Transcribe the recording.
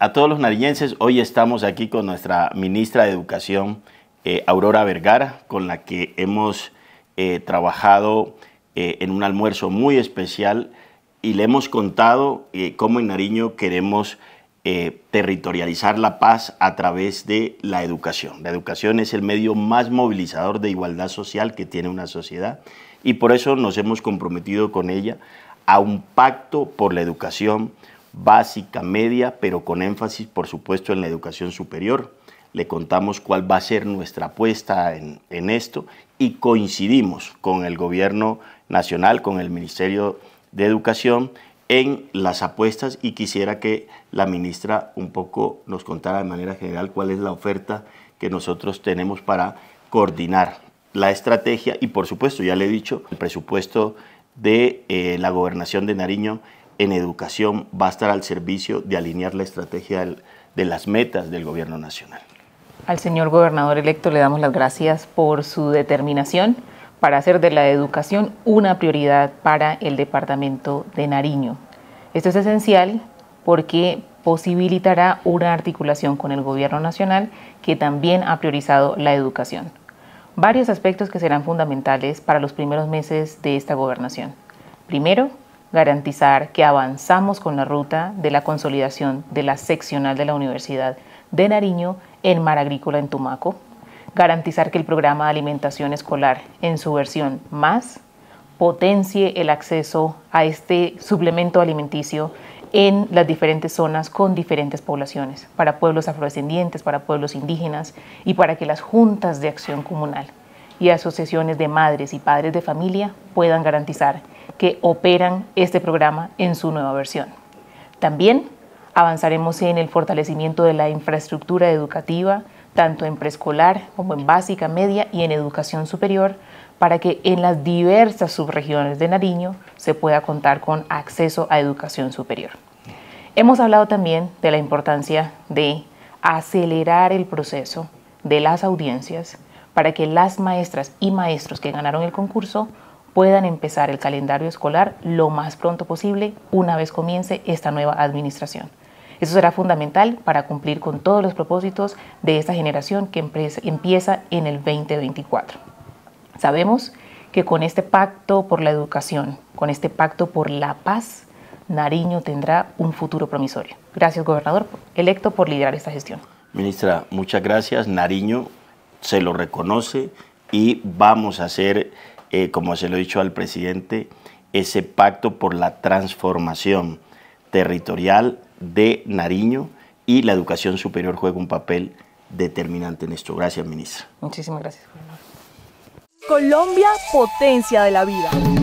A todos los nariñenses, hoy estamos aquí con nuestra ministra de Educación, eh, Aurora Vergara, con la que hemos eh, trabajado eh, en un almuerzo muy especial y le hemos contado cómo en Nariño queremos territorializar la paz a través de la educación. La educación es el medio más movilizador de igualdad social que tiene una sociedad y por eso nos hemos comprometido con ella a un pacto por la educación, básica, media, pero con énfasis, por supuesto, en la educación superior. Le contamos cuál va a ser nuestra apuesta en, esto y coincidimos con el gobierno nacional, con el Ministerio de Educación, en las apuestas y quisiera que la ministra un poco nos contara de manera general cuál es la oferta que nosotros tenemos para coordinar la estrategia y por supuesto, ya le he dicho, el presupuesto de eh, la gobernación de Nariño en educación va a estar al servicio de alinear la estrategia de las metas del gobierno nacional. Al señor gobernador electo le damos las gracias por su determinación para hacer de la educación una prioridad para el departamento de Nariño. Esto es esencial porque posibilitará una articulación con el gobierno nacional que también ha priorizado la educación. Varios aspectos que serán fundamentales para los primeros meses de esta gobernación. Primero, garantizar que avanzamos con la ruta de la consolidación de la seccional de la Universidad de Nariño en Mar Agrícola en Tumaco, garantizar que el programa de alimentación escolar en su versión más potencie el acceso a este suplemento alimenticio en las diferentes zonas con diferentes poblaciones, para pueblos afrodescendientes, para pueblos indígenas y para que las juntas de acción comunal y asociaciones de madres y padres de familia puedan garantizar que operan este programa en su nueva versión. También avanzaremos en el fortalecimiento de la infraestructura educativa, tanto en preescolar como en básica, media y en educación superior, para que en las diversas subregiones de Nariño se pueda contar con acceso a educación superior. Hemos hablado también de la importancia de acelerar el proceso de las audiencias para que las maestras y maestros que ganaron el concurso puedan empezar el calendario escolar lo más pronto posible una vez comience esta nueva administración. Eso será fundamental para cumplir con todos los propósitos de esta generación que empieza en el 2024. Sabemos que con este pacto por la educación, con este pacto por la paz, Nariño tendrá un futuro promisorio. Gracias, gobernador electo, por liderar esta gestión. Ministra, muchas gracias. Nariño se lo reconoce y vamos a hacer, eh, como se lo he dicho al presidente, ese pacto por la transformación territorial de Nariño y la educación superior juega un papel determinante en esto. Gracias, ministro. Muchísimas gracias. Colombia, potencia de la vida.